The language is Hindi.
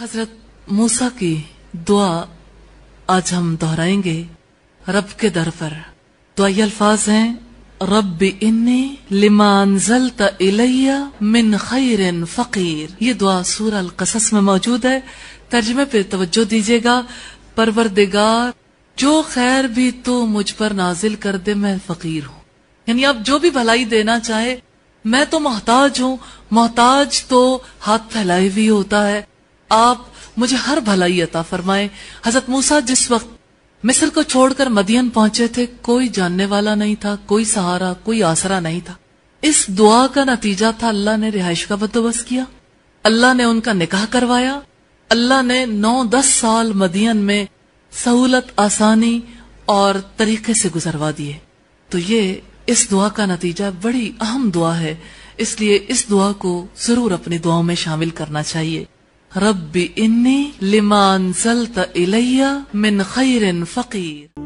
हजरत मूसा की दुआ आज हम दोहराएंगे रब के दर पर दुआई अल्फाज हैं रब इन्नी लिमान जलत इलैया मिन खैर फकीर ये दुआ सूर अल कसस में मौजूद है तर्जमे पे तवज्जो दीजिएगा परवरदिगार जो खैर भी तो मुझ पर नाजिल कर दे मैं फकीर हूँ यानी आप जो भी भलाई देना चाहे मैं तो मोहताज हूँ मोहताज तो हाथ फैलाए भी होता है आप मुझे हर भलाई अता फरमाए हजरत मूसा जिस वक्त मिस्र को छोड़कर मदियन पहुंचे थे कोई जानने वाला नहीं था कोई सहारा कोई आसरा नहीं था इस दुआ का नतीजा था अल्लाह ने रिहाइश का बंदोबस्त किया अल्लाह ने उनका निकाह करवाया अल्लाह ने नौ दस साल मदियन में सहूलत आसानी और तरीके से गुजरवा दिए तो ये इस दुआ का नतीजा बड़ी अहम दुआ है इसलिए इस दुआ को जरूर अपनी दुआओं में शामिल करना चाहिए رب إني لما أنزلت إلي من خير فقير